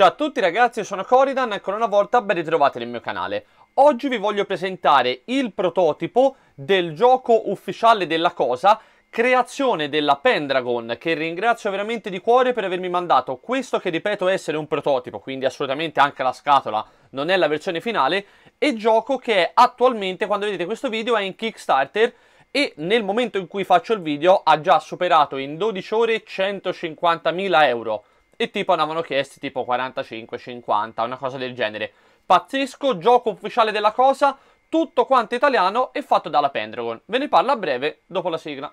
Ciao a tutti ragazzi, io sono Coridan e ancora una volta ben ritrovati nel mio canale. Oggi vi voglio presentare il prototipo del gioco ufficiale della cosa, creazione della Pendragon, che ringrazio veramente di cuore per avermi mandato questo che ripeto essere un prototipo, quindi assolutamente anche la scatola non è la versione finale, e gioco che è attualmente, quando vedete questo video, è in Kickstarter e nel momento in cui faccio il video ha già superato in 12 ore 150.000 euro e tipo andavano chiesti tipo 45, 50, una cosa del genere. Pazzesco, gioco ufficiale della cosa, tutto quanto italiano e fatto dalla Pendragon. Ve ne parlo a breve dopo la sigla.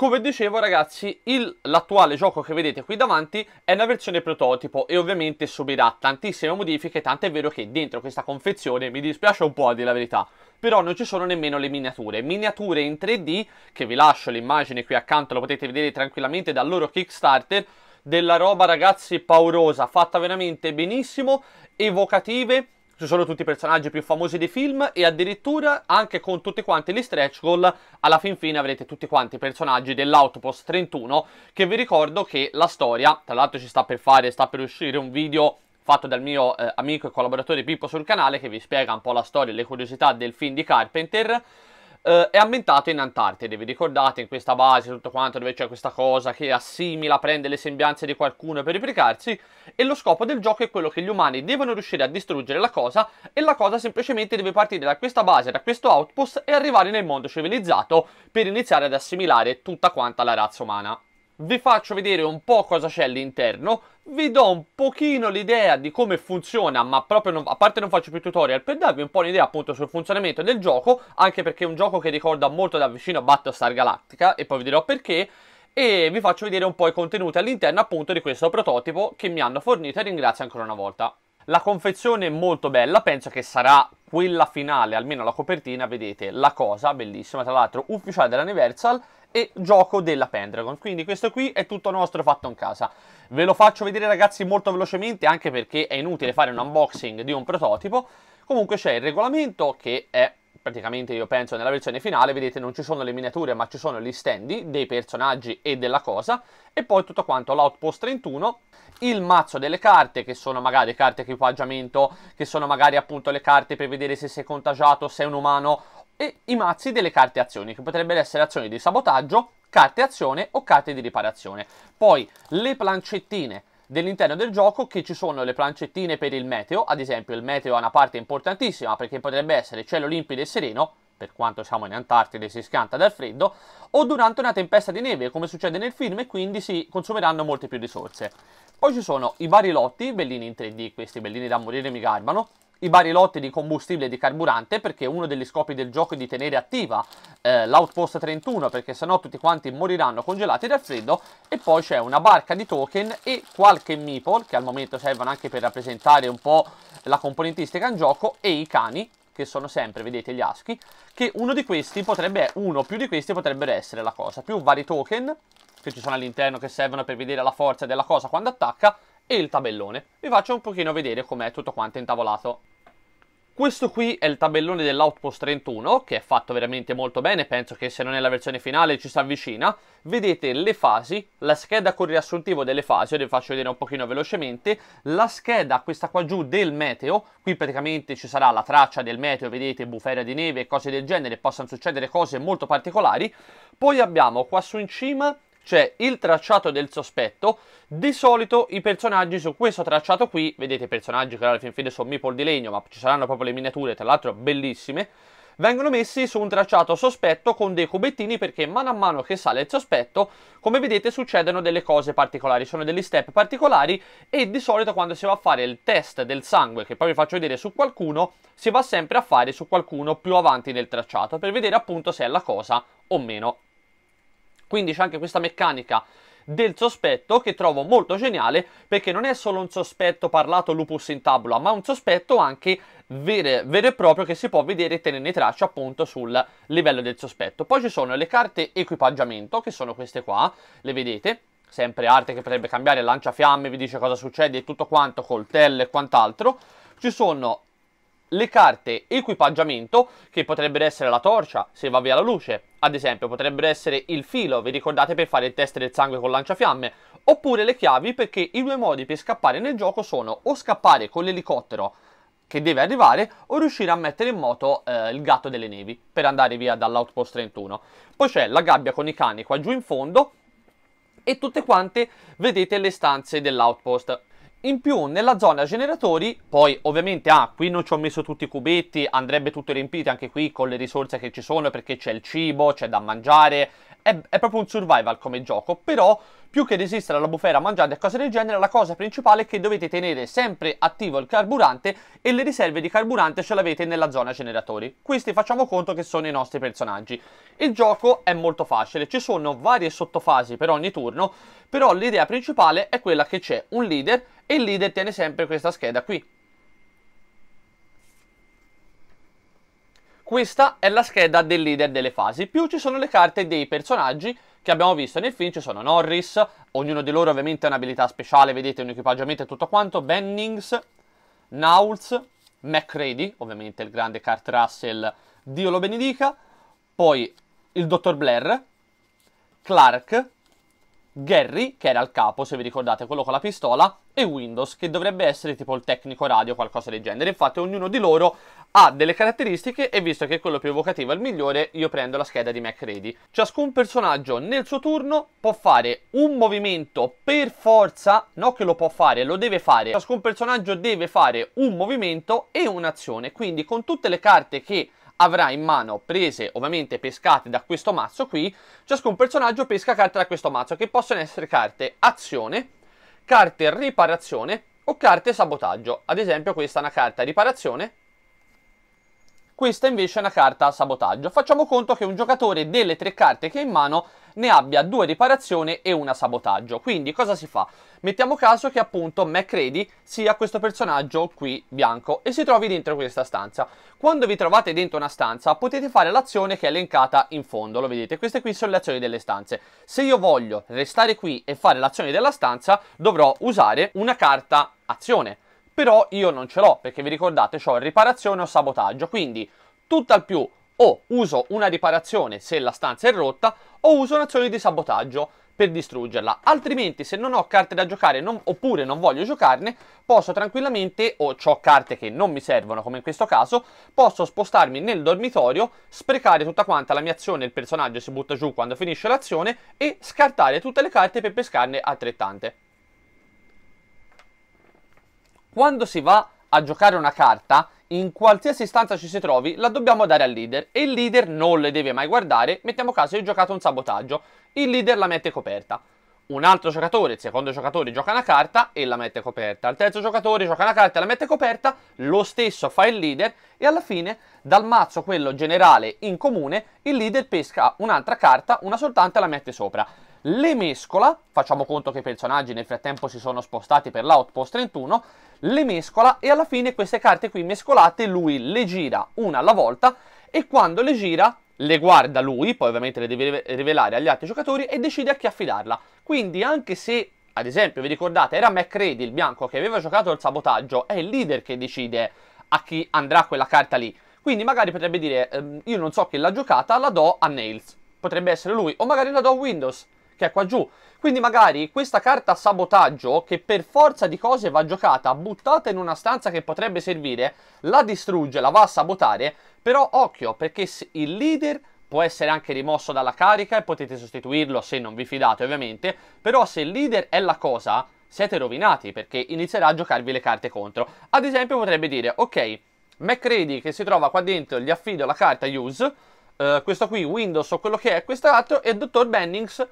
Come dicevo ragazzi, l'attuale gioco che vedete qui davanti è una versione prototipo e ovviamente subirà tantissime modifiche, tant'è vero che dentro questa confezione, mi dispiace un po' a dire la verità, però non ci sono nemmeno le miniature, miniature in 3D, che vi lascio l'immagine qui accanto, lo potete vedere tranquillamente dal loro Kickstarter, della roba ragazzi paurosa, fatta veramente benissimo, evocative, ci sono tutti i personaggi più famosi dei film e addirittura anche con tutti quanti gli stretch goal alla fin fine avrete tutti quanti i personaggi dell'Autopos 31 che vi ricordo che la storia, tra l'altro ci sta per fare, sta per uscire un video fatto dal mio eh, amico e collaboratore Pippo sul canale che vi spiega un po' la storia e le curiosità del film di Carpenter eh, è ambientato in Antartide, vi ricordate in questa base tutto quanto dove c'è questa cosa che assimila, prende le sembianze di qualcuno per riprecarsi e lo scopo del gioco è quello che gli umani devono riuscire a distruggere la cosa e la cosa semplicemente deve partire da questa base, da questo outpost e arrivare nel mondo civilizzato per iniziare ad assimilare tutta quanta la razza umana vi faccio vedere un po' cosa c'è all'interno, vi do un pochino l'idea di come funziona, ma proprio non, a parte non faccio più tutorial, per darvi un po' un'idea appunto sul funzionamento del gioco, anche perché è un gioco che ricorda molto da vicino Battlestar Galactica, e poi vi dirò perché, e vi faccio vedere un po' i contenuti all'interno appunto di questo prototipo che mi hanno fornito e ringrazio ancora una volta. La confezione è molto bella, penso che sarà quella finale, almeno la copertina, vedete, la cosa bellissima, tra l'altro ufficiale dell'Universal e gioco della Pendragon. Quindi questo qui è tutto nostro fatto in casa. Ve lo faccio vedere ragazzi molto velocemente anche perché è inutile fare un unboxing di un prototipo. Comunque c'è il regolamento che è praticamente io penso nella versione finale, vedete non ci sono le miniature ma ci sono gli stand dei personaggi e della cosa e poi tutto quanto l'outpost 31, il mazzo delle carte che sono magari carte equipaggiamento, che sono magari appunto le carte per vedere se sei contagiato, se sei un umano e i mazzi delle carte azioni che potrebbero essere azioni di sabotaggio, carte azione o carte di riparazione. Poi le plancettine dell'interno del gioco che ci sono le plancettine per il meteo, ad esempio il meteo ha una parte importantissima perché potrebbe essere cielo limpido e sereno, per quanto siamo in Antartide si scanta dal freddo, o durante una tempesta di neve, come succede nel film, e quindi si consumeranno molte più risorse. Poi ci sono i vari lotti, bellini in 3D, questi bellini da morire mi garbano, i barilotti di combustibile e di carburante perché uno degli scopi del gioco è di tenere attiva eh, l'outpost 31 perché sennò tutti quanti moriranno congelati dal freddo e poi c'è una barca di token e qualche meeple che al momento servono anche per rappresentare un po' la componentistica in gioco e i cani che sono sempre, vedete, gli aschi, che uno di questi potrebbe, uno o più di questi potrebbero essere la cosa, più vari token che ci sono all'interno che servono per vedere la forza della cosa quando attacca e il tabellone. Vi faccio un pochino vedere com'è tutto quanto intavolato. Questo qui è il tabellone dell'Outpost 31 che è fatto veramente molto bene, penso che se non è la versione finale ci si avvicina. Vedete le fasi, la scheda con il riassuntivo delle fasi, ora vi faccio vedere un pochino velocemente, la scheda questa qua giù del meteo, qui praticamente ci sarà la traccia del meteo, vedete bufera di neve e cose del genere, possono succedere cose molto particolari. Poi abbiamo qua su in cima cioè il tracciato del sospetto, di solito i personaggi su questo tracciato qui, vedete i personaggi che alla fin fine sono meeple di legno, ma ci saranno proprio le miniature, tra l'altro bellissime, vengono messi su un tracciato sospetto con dei cubettini perché mano a mano che sale il sospetto, come vedete succedono delle cose particolari, sono degli step particolari e di solito quando si va a fare il test del sangue, che poi vi faccio vedere su qualcuno, si va sempre a fare su qualcuno più avanti nel tracciato per vedere appunto se è la cosa o meno quindi c'è anche questa meccanica del sospetto che trovo molto geniale perché non è solo un sospetto parlato lupus in tabula, ma un sospetto anche vero, vero e proprio che si può vedere e tenere traccia appunto sul livello del sospetto. Poi ci sono le carte equipaggiamento, che sono queste qua, le vedete, sempre arte che potrebbe cambiare, lanciafiamme, vi dice cosa succede e tutto quanto, coltello e quant'altro. Ci sono le carte equipaggiamento, che potrebbero essere la torcia se va via la luce, ad esempio potrebbero essere il filo, vi ricordate per fare il test del sangue con lanciafiamme, oppure le chiavi perché i due modi per scappare nel gioco sono o scappare con l'elicottero che deve arrivare o riuscire a mettere in moto eh, il gatto delle nevi per andare via dall'outpost 31. Poi c'è la gabbia con i cani qua giù in fondo e tutte quante vedete le stanze dell'outpost in più nella zona generatori, poi ovviamente, ah, qui non ci ho messo tutti i cubetti, andrebbe tutto riempito anche qui con le risorse che ci sono perché c'è il cibo, c'è da mangiare, è, è, proprio un survival come gioco, però più che resistere alla bufera mangiando e cose del genere, la cosa principale è che dovete tenere sempre attivo il carburante e le riserve di carburante ce l'avete nella zona generatori. Questi facciamo conto che sono i nostri personaggi. Il gioco è molto facile, ci sono varie sottofasi per ogni turno, però l'idea principale è quella che c'è un leader e il leader tiene sempre questa scheda qui. Questa è la scheda del leader delle fasi, più ci sono le carte dei personaggi che abbiamo visto nel film, ci sono Norris, ognuno di loro ovviamente ha un'abilità speciale, vedete un equipaggiamento e tutto quanto, Bennings, Knowles, McCready, ovviamente il grande Kurt Russell, Dio lo benedica, poi il dottor Blair, Clark, Gary, che era il capo, se vi ricordate, quello con la pistola, e Windows, che dovrebbe essere tipo il tecnico radio, qualcosa del genere. Infatti ognuno di loro ha delle caratteristiche e visto che quello più evocativo è il migliore, io prendo la scheda di MacReady. Ciascun personaggio nel suo turno può fare un movimento per forza, no che lo può fare, lo deve fare. Ciascun personaggio deve fare un movimento e un'azione, quindi con tutte le carte che avrà in mano prese ovviamente pescate da questo mazzo qui, ciascun personaggio pesca carte da questo mazzo che possono essere carte azione, carte riparazione o carte sabotaggio. Ad esempio questa è una carta riparazione questa invece è una carta sabotaggio. Facciamo conto che un giocatore delle tre carte che ha in mano ne abbia due riparazione e una sabotaggio. Quindi cosa si fa? Mettiamo caso che appunto MacReady sia questo personaggio qui bianco e si trovi dentro questa stanza. Quando vi trovate dentro una stanza potete fare l'azione che è elencata in fondo, lo vedete? Queste qui sono le azioni delle stanze. Se io voglio restare qui e fare l'azione della stanza dovrò usare una carta azione però io non ce l'ho, perché vi ricordate, ho riparazione o sabotaggio, quindi tutt'al più o uso una riparazione se la stanza è rotta, o uso un'azione di sabotaggio per distruggerla. Altrimenti, se non ho carte da giocare non, oppure non voglio giocarne, posso tranquillamente, o ho carte che non mi servono, come in questo caso, posso spostarmi nel dormitorio, sprecare tutta quanta la mia azione, il personaggio si butta giù quando finisce l'azione, e scartare tutte le carte per pescarne altrettante quando si va a giocare una carta, in qualsiasi stanza ci si trovi, la dobbiamo dare al leader e il leader non le deve mai guardare, mettiamo caso io ho giocato un sabotaggio, il leader la mette coperta. Un altro giocatore, il secondo giocatore, gioca una carta e la mette coperta. Il terzo giocatore gioca una carta e la mette coperta, lo stesso fa il leader e alla fine dal mazzo, quello generale in comune, il leader pesca un'altra carta, una soltanto e la mette sopra le mescola, facciamo conto che i personaggi nel frattempo si sono spostati per l'Outpost 31, le mescola e alla fine queste carte qui mescolate lui le gira una alla volta e quando le gira le guarda lui, poi ovviamente le deve rivelare agli altri giocatori e decide a chi affidarla. Quindi anche se, ad esempio, vi ricordate, era McCready il bianco che aveva giocato il sabotaggio, è il leader che decide a chi andrà quella carta lì. Quindi magari potrebbe dire, ehm, io non so chi l'ha giocata, la do a Nails. Potrebbe essere lui, o magari la do a Windows che è qua giù. Quindi magari questa carta sabotaggio, che per forza di cose va giocata, buttata in una stanza che potrebbe servire, la distrugge, la va a sabotare, però occhio, perché il leader può essere anche rimosso dalla carica e potete sostituirlo se non vi fidate ovviamente, però se il leader è la cosa, siete rovinati perché inizierà a giocarvi le carte contro. Ad esempio potrebbe dire, ok, MacReady che si trova qua dentro gli affido la carta use, eh, questo qui Windows o quello che è quest'altro e Dottor Bennings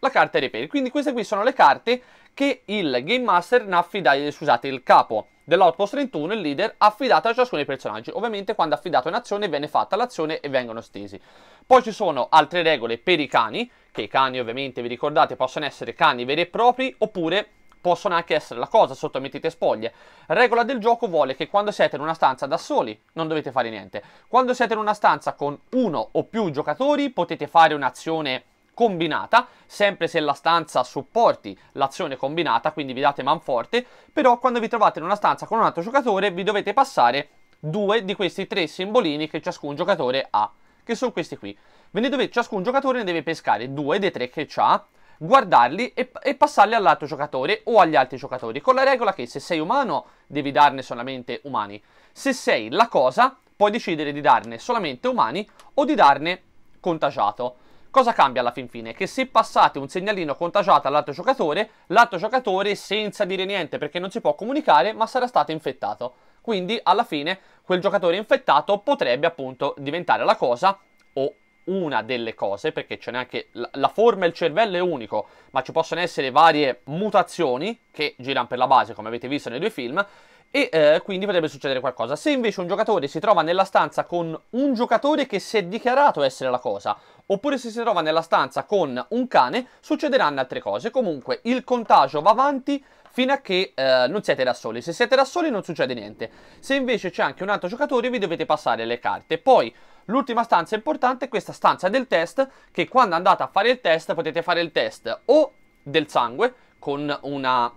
la carta repair. Quindi queste qui sono le carte che il Game Master affida, scusate, il capo dell'Outpost 31, il leader, affidata a ciascuno dei personaggi. Ovviamente quando affidato un'azione viene fatta l'azione e vengono stesi. Poi ci sono altre regole per i cani, che i cani ovviamente, vi ricordate, possono essere cani veri e propri, oppure possono anche essere la cosa sotto mettite spoglie. Regola del gioco vuole che quando siete in una stanza da soli non dovete fare niente. Quando siete in una stanza con uno o più giocatori potete fare un'azione combinata, sempre se la stanza supporti l'azione combinata, quindi vi date manforte, però quando vi trovate in una stanza con un altro giocatore vi dovete passare due di questi tre simbolini che ciascun giocatore ha, che sono questi qui. Ve ne dovete, ciascun giocatore ne deve pescare due dei tre che ha, guardarli e, e passarli all'altro giocatore o agli altri giocatori, con la regola che se sei umano devi darne solamente umani, se sei la cosa puoi decidere di darne solamente umani o di darne contagiato cosa cambia alla fin fine? Che se passate un segnalino contagiato all'altro giocatore, l'altro giocatore senza dire niente perché non si può comunicare, ma sarà stato infettato. Quindi alla fine quel giocatore infettato potrebbe appunto diventare la cosa o una delle cose, perché c'è neanche la, la forma e il cervello è unico, ma ci possono essere varie mutazioni che girano per la base, come avete visto nei due film, e eh, quindi potrebbe succedere qualcosa. Se invece un giocatore si trova nella stanza con un giocatore che si è dichiarato essere la cosa, oppure se si trova nella stanza con un cane, succederanno altre cose. Comunque il contagio va avanti fino a che eh, non siete da soli. Se siete da soli non succede niente. Se invece c'è anche un altro giocatore vi dovete passare le carte. Poi l'ultima stanza importante è questa stanza del test che quando andate a fare il test potete fare il test o del sangue con una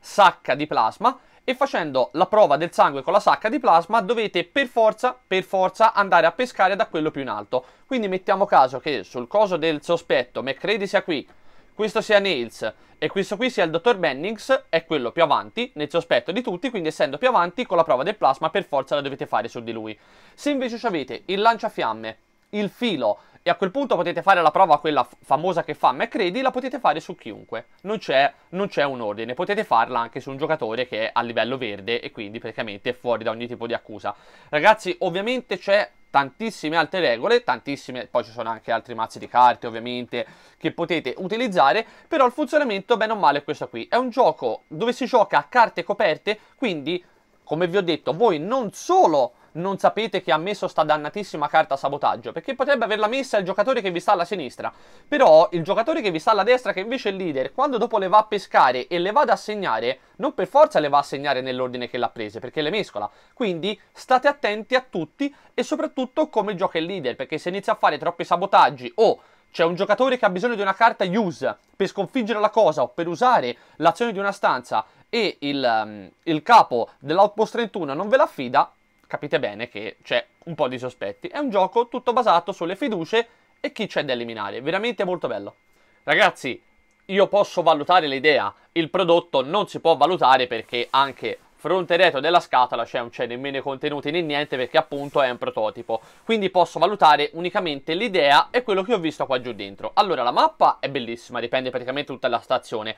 sacca di plasma e facendo la prova del sangue con la sacca di plasma dovete per forza, per forza andare a pescare da quello più in alto. Quindi mettiamo caso che sul coso del sospetto McCready sia qui, questo sia Nails e questo qui sia il dottor Bennings, è quello più avanti nel sospetto di tutti, quindi essendo più avanti con la prova del plasma per forza la dovete fare su di lui. Se invece avete il lanciafiamme, il filo, e a quel punto potete fare la prova, quella famosa che fa McCready, la potete fare su chiunque, non c'è, non c'è un ordine, potete farla anche su un giocatore che è a livello verde e quindi praticamente è fuori da ogni tipo di accusa. Ragazzi, ovviamente c'è tantissime altre regole, tantissime, poi ci sono anche altri mazzi di carte ovviamente che potete utilizzare, però il funzionamento bene o male è questo qui, è un gioco dove si gioca a carte coperte, quindi come vi ho detto voi non solo non sapete che ha messo sta dannatissima carta sabotaggio, perché potrebbe averla messa il giocatore che vi sta alla sinistra, però il giocatore che vi sta alla destra, che invece è il leader, quando dopo le va a pescare e le va ad assegnare, non per forza le va a segnare nell'ordine che l'ha prese, perché le mescola. Quindi state attenti a tutti e soprattutto come gioca il leader, perché se inizia a fare troppi sabotaggi o c'è un giocatore che ha bisogno di una carta use per sconfiggere la cosa o per usare l'azione di una stanza e il, ehm, il capo dell'Outpost 31 non ve la fida, capite bene che c'è un po' di sospetti. È un gioco tutto basato sulle fiducie e chi c'è da eliminare. Veramente molto bello. Ragazzi, io posso valutare l'idea, il prodotto non si può valutare perché anche fronte e retro della scatola cioè non c'è nemmeno contenuti né niente perché appunto è un prototipo quindi posso valutare unicamente l'idea e quello che ho visto qua giù dentro allora la mappa è bellissima dipende praticamente tutta la stazione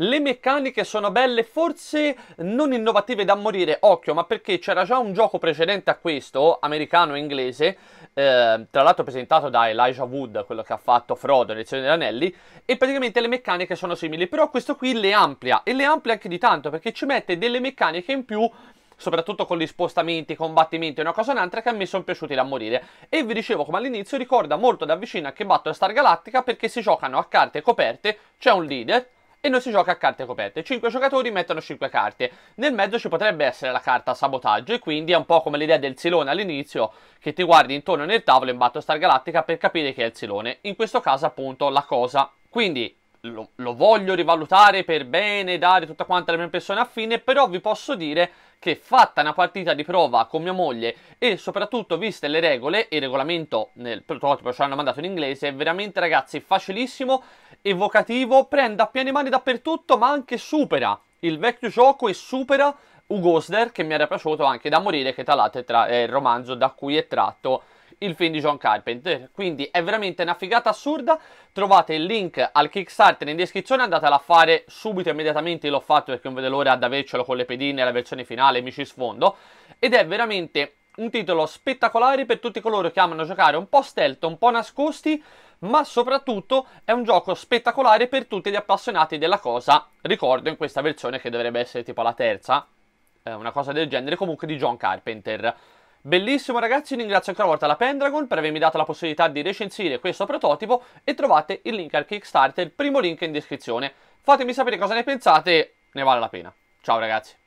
le meccaniche sono belle, forse non innovative da morire, occhio, ma perché c'era già un gioco precedente a questo, americano e inglese, eh, tra l'altro presentato da Elijah Wood, quello che ha fatto Frodo nel Signore degli Anelli, e praticamente le meccaniche sono simili, però questo qui le amplia, e le amplia anche di tanto, perché ci mette delle meccaniche in più soprattutto con gli spostamenti, i combattimenti e una cosa o un'altra che a me sono piaciuti da morire. E vi dicevo come all'inizio ricorda molto da vicino a che anche Star Galactica perché si giocano a carte coperte, c'è un leader, e non si gioca a carte coperte. 5 giocatori mettono 5 carte. Nel mezzo ci potrebbe essere la carta sabotaggio e quindi è un po' come l'idea del silone all'inizio che ti guardi intorno nel tavolo in Battlestar Galactica per capire che è il silone. In questo caso appunto la cosa. Quindi lo, lo, voglio rivalutare per bene, dare tutta quanta la mia persona a fine, però vi posso dire che fatta una partita di prova con mia moglie e soprattutto viste le regole, il regolamento nel prototipo ce l'hanno mandato in inglese, è veramente ragazzi facilissimo evocativo, prende a piene mani dappertutto, ma anche supera il vecchio gioco e supera Ugo Osler, che mi era piaciuto anche da morire, che tra l'altro è il romanzo da cui è tratto il film di John Carpenter. Quindi è veramente una figata assurda. Trovate il link al Kickstarter in descrizione, andatela a fare subito, immediatamente. l'ho fatto perché non vedo l'ora ad avercelo con le pedine, la versione finale, mi ci sfondo. Ed è veramente un titolo spettacolare per tutti coloro che amano giocare un po' stealth, un po' nascosti, ma soprattutto è un gioco spettacolare per tutti gli appassionati della cosa, ricordo in questa versione che dovrebbe essere tipo la terza, eh, una cosa del genere, comunque di John Carpenter. Bellissimo ragazzi, ringrazio ancora una volta la Pendragon per avermi dato la possibilità di recensire questo prototipo e trovate il link al Kickstarter, il primo link in descrizione. Fatemi sapere cosa ne pensate, ne vale la pena. Ciao ragazzi!